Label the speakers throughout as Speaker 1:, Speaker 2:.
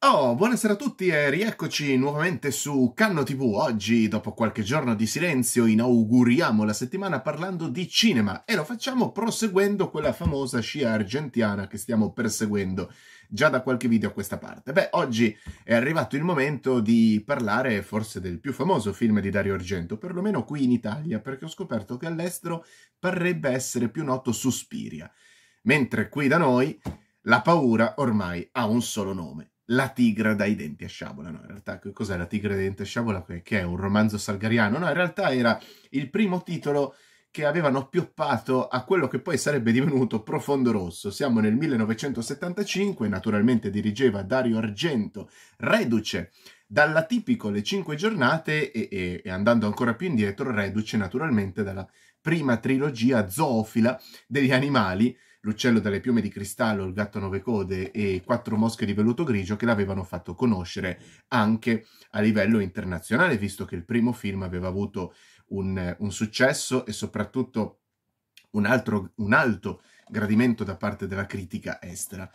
Speaker 1: Oh, buonasera a tutti e rieccoci nuovamente su Canno TV. Oggi, dopo qualche giorno di silenzio, inauguriamo la settimana parlando di cinema e lo facciamo proseguendo quella famosa scia argentiana che stiamo perseguendo già da qualche video a questa parte. Beh, oggi è arrivato il momento di parlare forse del più famoso film di Dario Argento, perlomeno qui in Italia, perché ho scoperto che all'estero parrebbe essere più noto Suspiria, mentre qui da noi la paura ormai ha un solo nome la tigre dai denti a sciabola. No, in realtà, cos'è la tigre dai denti a sciabola? Che è un romanzo salgariano? No, in realtà era il primo titolo che avevano pioppato a quello che poi sarebbe divenuto Profondo Rosso. Siamo nel 1975, naturalmente dirigeva Dario Argento, reduce dall'atipico Le Cinque Giornate e, e, e andando ancora più indietro, reduce naturalmente dalla prima trilogia zoofila degli animali, l'uccello dalle piume di cristallo, il gatto a nove code e quattro mosche di velluto grigio che l'avevano fatto conoscere anche a livello internazionale, visto che il primo film aveva avuto un, un successo e soprattutto un, altro, un alto gradimento da parte della critica estera.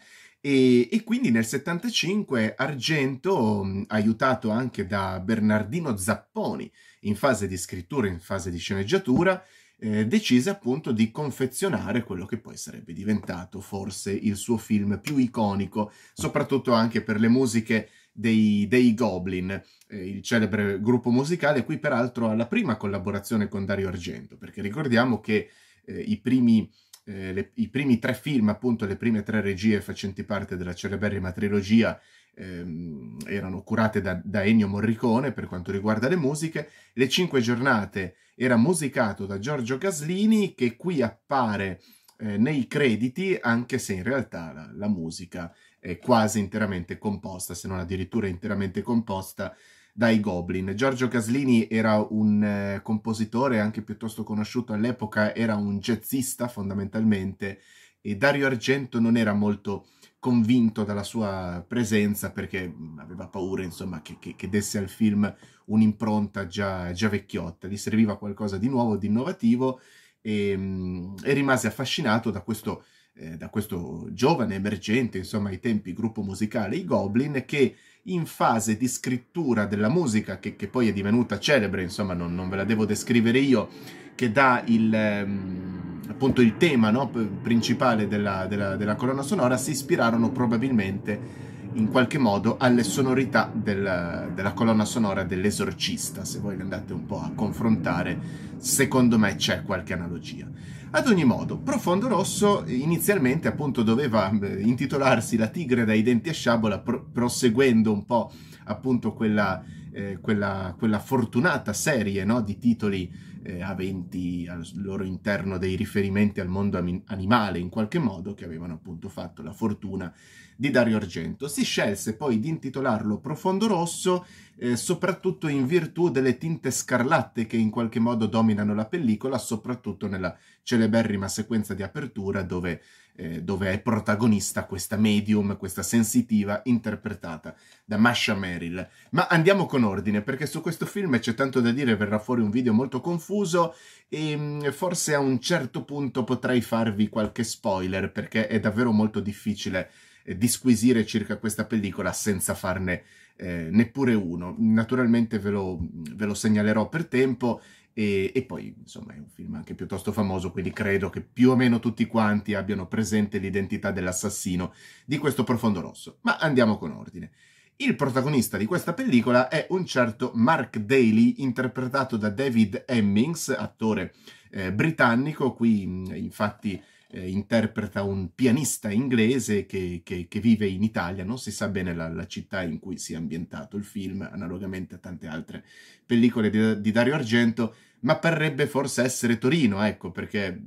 Speaker 1: E, e, quindi nel 75 Argento, aiutato anche da Bernardino Zapponi in fase di scrittura, in fase di sceneggiatura, eh, decise appunto di confezionare quello che poi sarebbe diventato forse il suo film più iconico, soprattutto anche per le musiche dei, dei Goblin, eh, il celebre gruppo musicale, qui peraltro alla prima collaborazione con Dario Argento, perché ricordiamo che eh, i primi... Eh, le, I primi tre film, appunto, le prime tre regie facenti parte della celeberrima trilogia ehm, erano curate da, da, Ennio Morricone per quanto riguarda le musiche. Le Cinque Giornate era musicato da Giorgio Gaslini che qui appare eh, nei crediti anche se in realtà la, la musica è quasi interamente composta, se non addirittura interamente composta, dai Goblin. Giorgio Caslini era un eh, compositore anche piuttosto conosciuto all'epoca, era un jazzista fondamentalmente e Dario Argento non era molto convinto dalla sua presenza perché mm, aveva paura insomma che, che, che desse al film un'impronta già, già, vecchiotta, gli serviva qualcosa di nuovo, di innovativo e, mm, e rimase affascinato da questo, eh, da questo, giovane emergente insomma ai tempi gruppo musicale i Goblin che in fase di scrittura della musica che, che poi è divenuta celebre insomma non, non, ve la devo descrivere io che dà il... Um, appunto il tema no, principale della, della, della, colonna sonora, si ispirarono probabilmente in qualche modo alle sonorità della, della colonna sonora dell'esorcista. Se voi le andate un po' a confrontare, secondo me c'è qualche analogia. Ad ogni modo, Profondo Rosso inizialmente appunto doveva eh, intitolarsi La tigre dai denti a sciabola, pro proseguendo un po' appunto quella, eh, quella, quella fortunata serie no, di titoli eh, aventi al loro interno dei riferimenti al mondo animale in qualche modo, che avevano appunto fatto la fortuna di Dario Argento. Si scelse poi di intitolarlo Profondo Rosso, eh, soprattutto in virtù delle tinte scarlatte che in qualche modo dominano la pellicola, soprattutto nella celeberrima sequenza di apertura dove eh, dove è protagonista questa medium, questa sensitiva, interpretata da Masha Merrill. Ma andiamo con ordine, perché su questo film c'è tanto da dire, verrà fuori un video molto confuso e mm, forse a un certo punto potrei farvi qualche spoiler, perché è davvero molto difficile eh, disquisire circa questa pellicola senza farne eh, neppure uno. Naturalmente ve lo, mm, ve lo segnalerò per tempo e, e, poi insomma è un film anche piuttosto famoso, quindi credo che più o meno tutti quanti abbiano presente l'identità dell'assassino di questo profondo rosso. Ma andiamo con ordine. Il protagonista di questa pellicola è un certo Mark Daly, interpretato da David Hemmings, attore eh, britannico, qui infatti eh, interpreta un pianista inglese che, che, che, vive in Italia, non si sa bene la, la, città in cui si è ambientato il film, analogamente a tante altre pellicole di, di Dario Argento, ma parrebbe forse essere Torino, ecco, perché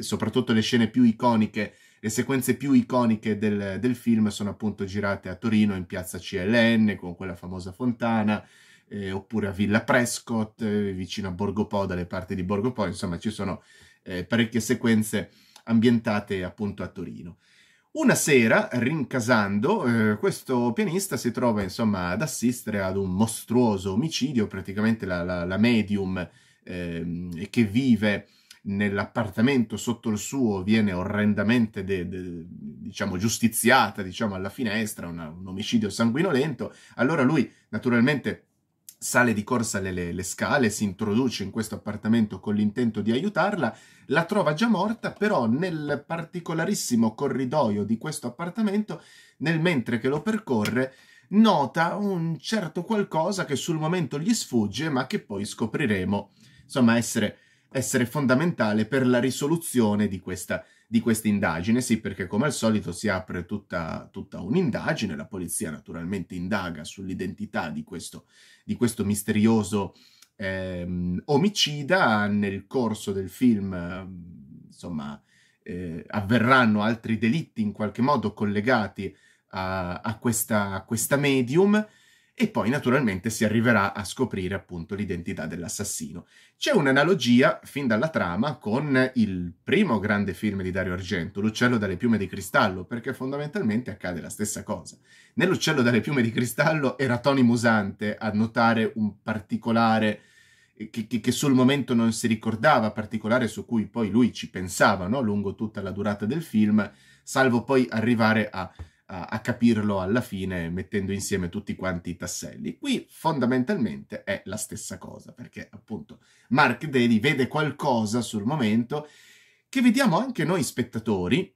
Speaker 1: soprattutto le scene più iconiche, le sequenze più iconiche del, del film sono appunto girate a Torino in piazza CLN con quella famosa fontana. Eh, oppure a Villa Prescott, eh, vicino a Borgo Po, dalle parti di Borgo Po, insomma ci sono eh, parecchie sequenze ambientate appunto a Torino. Una sera, rincasando, eh, questo pianista si trova insomma ad assistere ad un mostruoso omicidio, praticamente la, la, la medium eh, che vive nell'appartamento sotto il suo viene orrendamente de, de, diciamo giustiziata diciamo alla finestra una, un omicidio sanguinolento allora lui naturalmente sale di corsa le, le, le, scale, si introduce in questo appartamento con l'intento di aiutarla, la trova già morta, però nel particolarissimo corridoio di questo appartamento, nel mentre che lo percorre, nota un certo qualcosa che sul momento gli sfugge, ma che poi scopriremo insomma essere, essere fondamentale per la risoluzione di questa di questa indagine, sì, perché come al solito si apre tutta, tutta un'indagine, la polizia naturalmente indaga sull'identità di questo, di questo misterioso ehm, omicida, nel corso del film, insomma, eh, avverranno altri delitti in qualche modo collegati a, a, questa, a questa medium, e poi naturalmente si arriverà a scoprire appunto l'identità dell'assassino. C'è un'analogia fin dalla trama con il primo grande film di Dario Argento, L'uccello dalle piume di cristallo, perché fondamentalmente accade la stessa cosa. Nell'uccello dalle piume di cristallo era Tony Musante a notare un particolare che, che, che, sul momento non si ricordava, particolare su cui poi lui ci pensava no? lungo tutta la durata del film, salvo poi arrivare a a capirlo alla fine mettendo insieme tutti quanti i tasselli. Qui fondamentalmente è la stessa cosa, perché appunto Mark Daly vede qualcosa sul momento che vediamo anche noi spettatori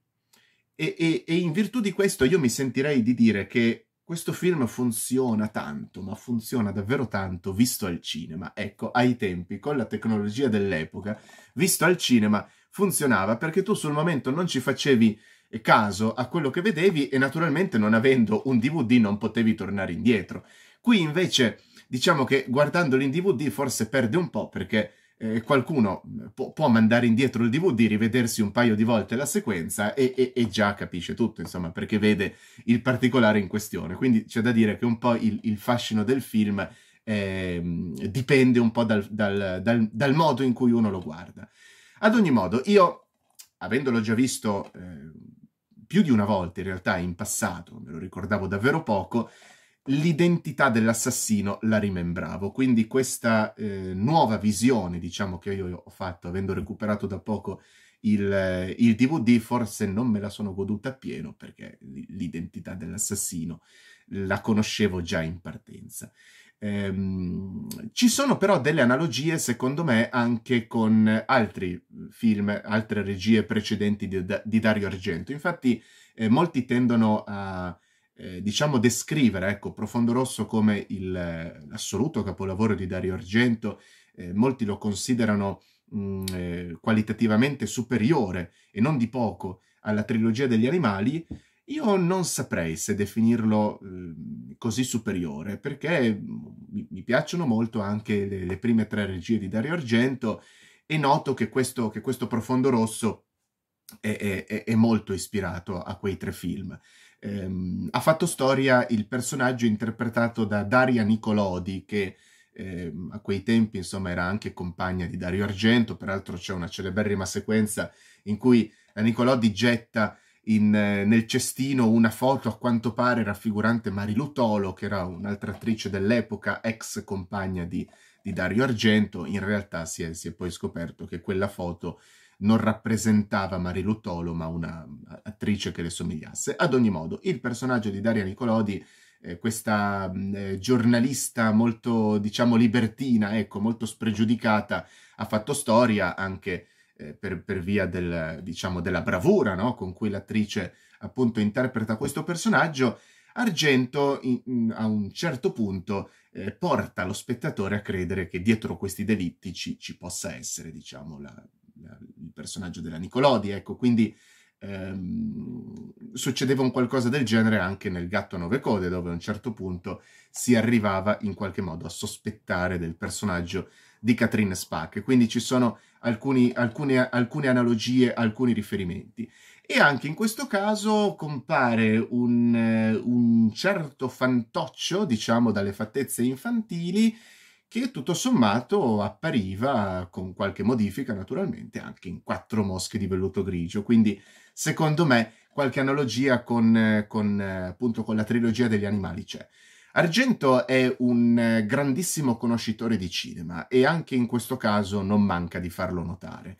Speaker 1: e, e, e in virtù di questo io mi sentirei di dire che questo film funziona tanto, ma funziona davvero tanto visto al cinema. Ecco, ai tempi, con la tecnologia dell'epoca, visto al cinema funzionava perché tu sul momento non ci facevi caso a quello che vedevi e naturalmente non avendo un DVD non potevi tornare indietro. Qui invece diciamo che guardandolo in DVD forse perde un po' perché eh, qualcuno mm, può, può, mandare indietro il DVD, rivedersi un paio di volte la sequenza e, e, e, già capisce tutto, insomma, perché vede il particolare in questione. Quindi c'è da dire che un po' il, il fascino del film eh, dipende un po' dal, dal, dal, dal modo in cui uno lo guarda. Ad ogni modo, io avendolo già visto eh, più di una volta in realtà in passato, me lo ricordavo davvero poco, l'identità dell'assassino la rimembravo. Quindi questa eh, nuova visione, diciamo, che io ho fatto avendo recuperato da poco il, eh, il DVD, forse non me la sono goduta appieno perché l'identità dell'assassino la conoscevo già in partenza. Ehm, ci sono però delle analogie, secondo me, anche con altri film, altre regie precedenti di, di Dario Argento. Infatti, eh, molti tendono a eh, diciamo descrivere ecco, Profondo Rosso come il, l'assoluto capolavoro di Dario Argento, eh, molti lo considerano mh, mm, eh, qualitativamente superiore e non di poco alla trilogia degli animali, io non saprei se definirlo mhmm, così superiore, perché mhmm, mi, piacciono molto anche le, prime tre regie di Dario Argento e noto che questo, che questo profondo rosso è, è, è, molto ispirato a quei tre film. Eh, ha fatto storia il personaggio interpretato da Daria Nicolodi, che eh, a quei tempi insomma era anche compagna di Dario Argento, peraltro c'è una celeberrima sequenza in cui la Nicolodi getta in, eh, nel cestino una foto a quanto pare raffigurante Marilu Tolo, che era un'altra attrice dell'epoca, ex compagna di, di Dario Argento. In realtà si è, si è, poi scoperto che quella foto non rappresentava Marilu Tolo, ma un'attrice che le somigliasse. Ad ogni modo, il personaggio di Daria Nicolodi, eh, questa mm, eh, giornalista molto, diciamo, libertina, ecco, molto spregiudicata, ha fatto storia anche eh, per, per, via del, diciamo, della bravura no? con cui l'attrice appunto interpreta questo personaggio, Argento in, in, a un certo punto eh, porta lo spettatore a credere che dietro questi delitti ci, ci possa essere, diciamo, la, la, il personaggio della Nicolodi. Ecco, quindi ehm, succedeva un qualcosa del genere anche nel Gatto a Nove Code, dove a un certo punto si arrivava in qualche modo a sospettare del personaggio di Catherine Spack, quindi ci sono alcuni, alcune, alcune analogie, alcuni riferimenti. E anche in questo caso compare un, eh, un, certo fantoccio, diciamo, dalle fattezze infantili, che tutto sommato appariva, con qualche modifica naturalmente, anche in quattro mosche di velluto grigio. Quindi, secondo me, qualche analogia con, con, appunto, con la trilogia degli animali c'è. Argento è un eh, grandissimo conoscitore di cinema e anche in questo caso non manca di farlo notare.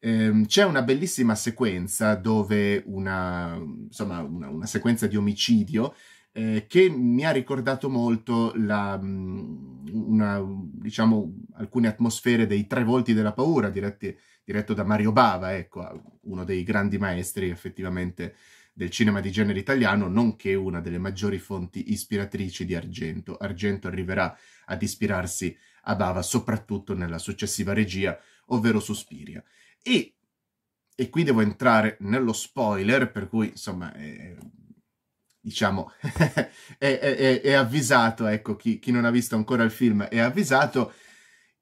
Speaker 1: Ehm, c'è una bellissima sequenza dove una, insomma, una, una sequenza di omicidio eh, che mi ha ricordato molto la, mm, una, diciamo, alcune atmosfere dei Tre Volti della Paura diretti, diretto da Mario Bava, ecco, uno dei grandi maestri effettivamente del cinema di genere italiano, nonché una delle maggiori fonti ispiratrici di Argento. Argento arriverà ad ispirarsi a Bava soprattutto nella successiva regia, ovvero Suspiria. E, e qui devo entrare nello spoiler, per cui insomma... Eh, diciamo, è, è, è, avvisato, ecco, chi, chi non ha visto ancora il film è avvisato,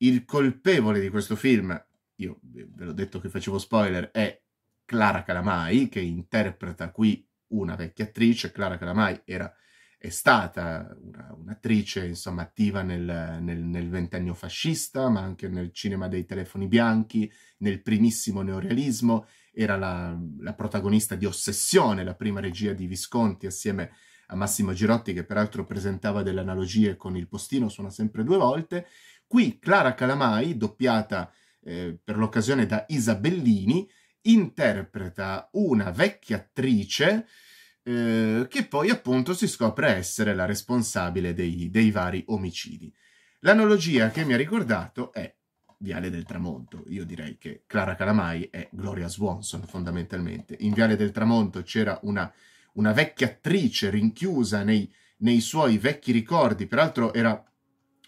Speaker 1: il colpevole di questo film, io ve l'ho detto che facevo spoiler, è Clara Calamai, che interpreta qui una vecchia attrice. Clara Calamai era, è stata una, un'attrice insomma, attiva nel, nel, nel, ventennio fascista, ma anche nel cinema dei telefoni bianchi, nel primissimo neorealismo. Era la, la protagonista di Ossessione, la prima regia di Visconti, assieme a Massimo Girotti, che peraltro presentava delle analogie con il postino, suona sempre due volte. Qui Clara Calamai, doppiata eh, per l'occasione da Isabellini, interpreta una vecchia attrice eh, che poi appunto si scopre essere la responsabile dei, dei vari omicidi. L'analogia che mi ha ricordato è Viale del Tramonto. Io direi che Clara Calamai è Gloria Swanson fondamentalmente. In Viale del Tramonto c'era una, una vecchia attrice rinchiusa nei, nei, suoi vecchi ricordi, peraltro era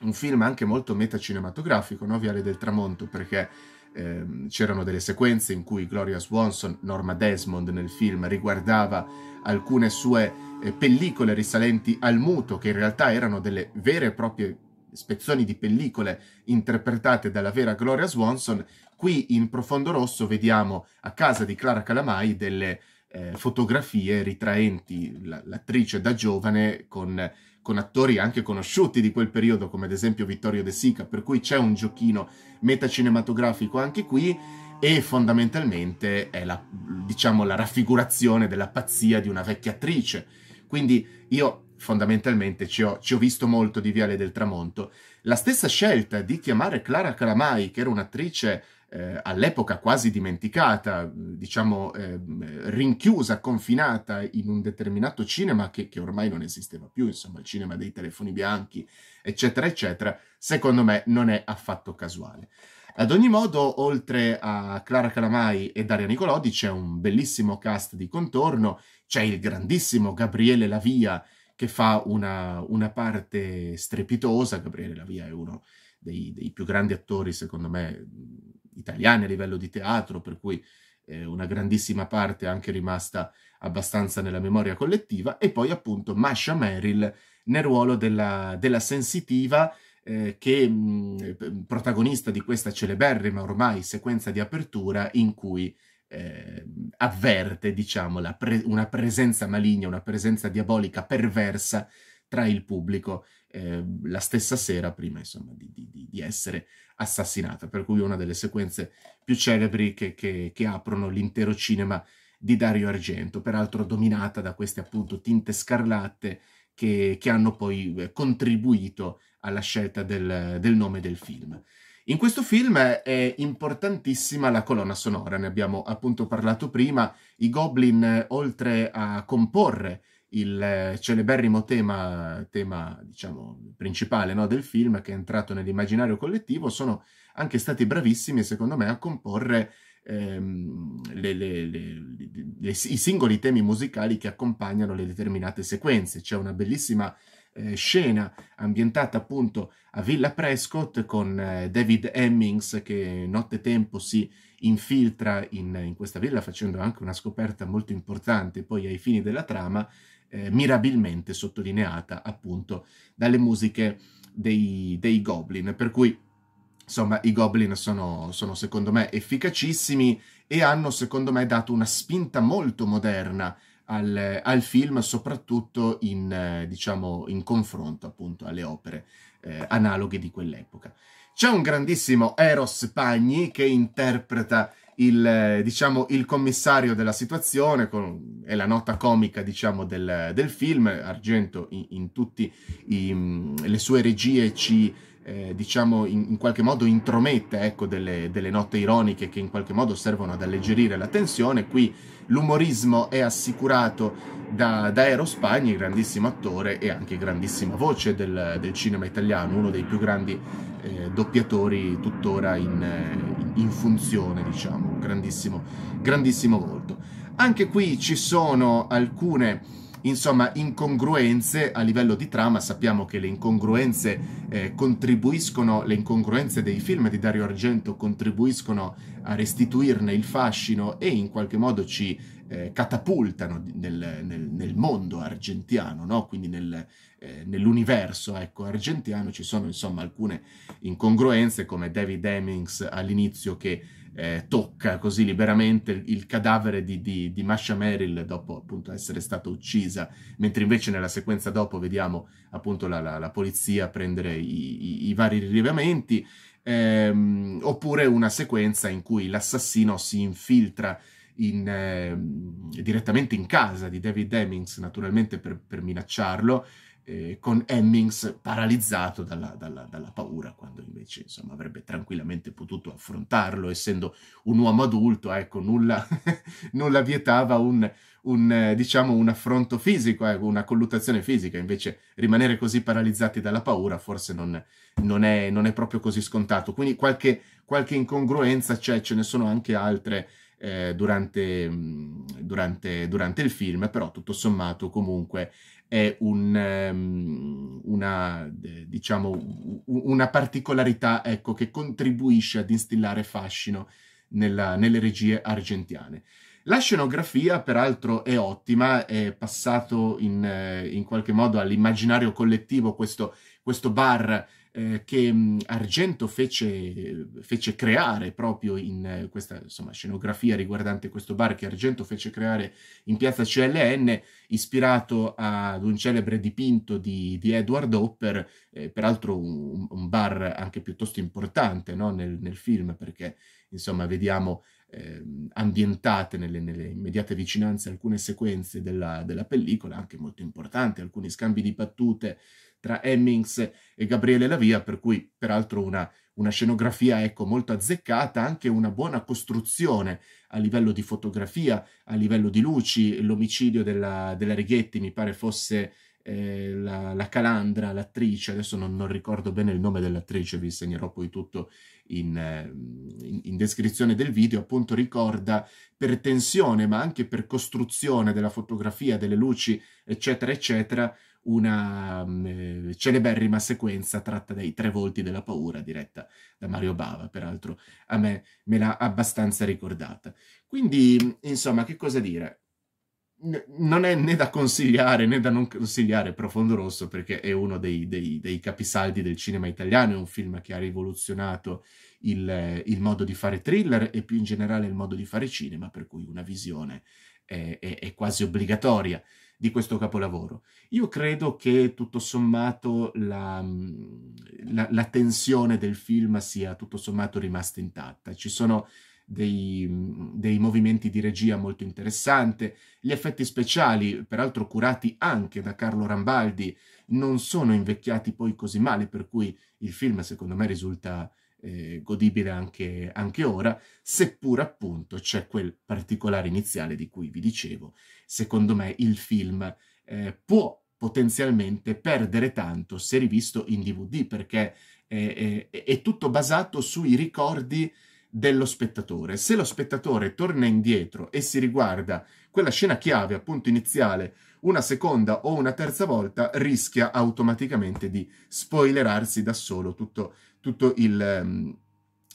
Speaker 1: un film anche molto metacinematografico, no? Viale del Tramonto, perché ehm, c'erano delle sequenze in cui Gloria Swanson, Norma Desmond nel film, riguardava alcune sue eh, pellicole risalenti al muto, che in realtà erano delle vere e proprie spezzoni di pellicole interpretate dalla vera Gloria Swanson, qui in Profondo Rosso vediamo a casa di Clara Calamai delle eh, fotografie ritraenti l'attrice da giovane con con attori anche conosciuti di quel periodo, come ad esempio Vittorio De Sica, per cui c'è un giochino metacinematografico anche qui e fondamentalmente è la, diciamo, la raffigurazione della pazzia di una vecchia attrice. Quindi io fondamentalmente ci ho, ci ho, visto molto di Viale del Tramonto. La stessa scelta di chiamare Clara Calamai, che era un'attrice eh, all'epoca quasi dimenticata, diciamo eh, rinchiusa, confinata in un determinato cinema che, che, ormai non esisteva più, insomma il cinema dei telefoni bianchi, eccetera, eccetera, secondo me non è affatto casuale. Ad ogni modo, oltre a Clara Calamai e Daria Nicolodi, c'è un bellissimo cast di contorno, c'è il grandissimo Gabriele Lavia che fa una, una parte strepitosa, Gabriele Lavia è uno dei, dei più grandi attori, secondo me, italiani a livello di teatro, per cui eh, una grandissima parte è anche rimasta abbastanza nella memoria collettiva, e poi appunto Masha Merrill nel ruolo della, della sensitiva eh, che mh, mm, protagonista di questa celeberrima ormai sequenza di apertura in cui eh, avverte, diciamo, pre- una presenza maligna, una presenza diabolica perversa tra il pubblico Ehm, la stessa sera prima insomma, di, di, di, essere assassinata, per cui una delle sequenze più celebri che, che, che aprono l'intero cinema di Dario Argento, peraltro dominata da queste appunto tinte scarlatte che, che hanno poi eh, contribuito alla scelta del, del, nome del film. In questo film è importantissima la colonna sonora, ne abbiamo appunto parlato prima, i Goblin eh, oltre a comporre il celeberrimo tema, tema diciamo, principale no, del film che è entrato nell'immaginario collettivo, sono anche stati bravissimi, secondo me, a comporre ehm, le, le, le, i singoli temi musicali che accompagnano le determinate sequenze. C'è una bellissima eh, scena ambientata appunto a Villa Prescott con eh, David Hemmings che nottetempo si infiltra in, in, questa villa facendo anche una scoperta molto importante poi ai fini della trama eh, mirabilmente sottolineata appunto dalle musiche dei, dei, Goblin, per cui insomma i Goblin sono, sono secondo me efficacissimi e hanno secondo me dato una spinta molto moderna al, al, film, soprattutto in, eh, diciamo, in confronto appunto alle opere eh, analoghe di quell'epoca. C'è un grandissimo Eros Pagni che interpreta il, diciamo, il commissario della situazione, con, è la nota comica diciamo, del, del film, Argento in, in tutte mm, le sue regie ci... Eh, diciamo in, in, qualche modo intromette ecco, delle, delle, note ironiche che in qualche modo servono ad alleggerire la tensione. Qui l'umorismo è assicurato da, da Ero Spagni, grandissimo attore e anche grandissima voce del, del cinema italiano, uno dei più grandi eh, doppiatori tuttora in, in funzione, diciamo, un grandissimo, grandissimo volto. Anche qui ci sono alcune insomma, incongruenze a livello di trama. Sappiamo che le incongruenze eh, contribuiscono, le incongruenze dei film di Dario Argento contribuiscono a restituirne il fascino e in qualche modo ci eh, catapultano nel, nel, nel, mondo argentiano, no? quindi nel, eh, nell'universo ecco, argentino ci sono insomma alcune incongruenze come David Hemmings all'inizio che eh, tocca così liberamente il cadavere di, di, di, Masha Merrill dopo appunto essere stata uccisa, mentre invece nella sequenza dopo vediamo appunto la, la, la polizia prendere i, i, i vari rilevamenti, ehm, oppure una sequenza in cui l'assassino si infiltra in, eh, direttamente in casa di David Hemmings naturalmente per, per minacciarlo eh, con Hemmings paralizzato dalla, dalla, dalla, paura, quando invece insomma, avrebbe tranquillamente potuto affrontarlo, essendo un uomo adulto, ecco, nulla, nulla vietava un, un, eh, diciamo, un affronto fisico, eh, una colluttazione fisica, invece rimanere così paralizzati dalla paura forse non, non, è, non è, proprio così scontato. Quindi qualche, qualche incongruenza c'è, ce ne sono anche altre. Eh, durante, mm, durante, durante, il film, però tutto sommato comunque è un, um, una, diciamo, una, particolarità ecco, che contribuisce ad instillare fascino nella, nelle regie argentiane. La scenografia, peraltro, è ottima, è passato in, eh, in qualche modo all'immaginario collettivo questo, questo bar eh, che Argento fece, fece, creare proprio in eh, questa insomma, scenografia riguardante questo bar che Argento fece creare in piazza CLN, ispirato ad un celebre dipinto di, di Edward Hopper, eh, peraltro un, un, bar anche piuttosto importante no? nel, nel film perché insomma vediamo ehm, ambientate nelle, nelle, immediate vicinanze alcune sequenze della, della, pellicola, anche molto importanti, alcuni scambi di battute tra Hemmings e Gabriele Lavia, per cui peraltro una, una scenografia ecco, molto azzeccata, anche una buona costruzione a livello di fotografia, a livello di luci. L'omicidio della, della Righetti mi pare fosse eh, la, la, Calandra, l'attrice, adesso non, non, ricordo bene il nome dell'attrice, vi segnerò poi tutto in, eh, in, in descrizione del video, appunto ricorda per tensione ma anche per costruzione della fotografia, delle luci, eccetera, eccetera, una mm, eh, celeberrima sequenza tratta dai tre volti della paura diretta da Mario Bava, peraltro a me me l'ha abbastanza ricordata. Quindi, insomma, che cosa dire? non è né da consigliare né da non consigliare Profondo Rosso perché è uno dei, dei, dei capisaldi del cinema italiano, è un film che ha rivoluzionato il, il, modo di fare thriller e più in generale il modo di fare cinema, per cui una visione è, è, è quasi obbligatoria di questo capolavoro. Io credo che tutto sommato la, mm, la, la tensione del film sia tutto sommato rimasta intatta. Ci sono dei, mm, dei, movimenti di regia molto interessanti. Gli effetti speciali, peraltro curati anche da Carlo Rambaldi, non sono invecchiati poi così male, per cui il film secondo me risulta eh, godibile anche, anche ora, seppur appunto c'è quel particolare iniziale di cui vi dicevo. Secondo me il film eh, può potenzialmente perdere tanto se rivisto in DVD perché è, è, è tutto basato sui ricordi dello spettatore. Se lo spettatore torna indietro e si riguarda quella scena chiave, appunto iniziale, una seconda o una terza volta, rischia automaticamente di spoilerarsi da solo tutto tutto il, ehm,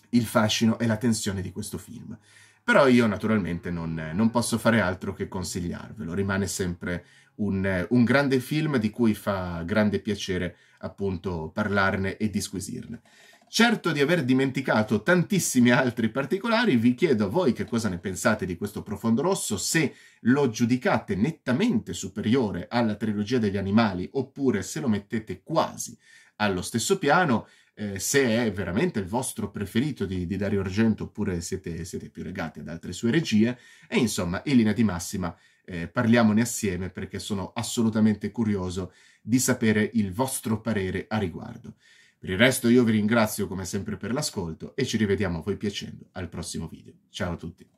Speaker 1: il fascino e la tensione di questo film. Però io naturalmente non, non posso fare altro che consigliarvelo, rimane sempre un, un, grande film di cui fa grande piacere appunto parlarne e disquisirne. Certo di aver dimenticato tantissimi altri particolari, vi chiedo a voi che cosa ne pensate di questo Profondo Rosso, se lo giudicate nettamente superiore alla trilogia degli animali oppure se lo mettete quasi allo stesso piano eh, se è veramente il vostro preferito di, di Dario Argento oppure siete, siete, più legati ad altre sue regie. E insomma, in linea di massima, eh, parliamone assieme perché sono assolutamente curioso di sapere il vostro parere a riguardo. Per il resto io vi ringrazio come sempre per l'ascolto e ci rivediamo voi piacendo al prossimo video. Ciao a tutti!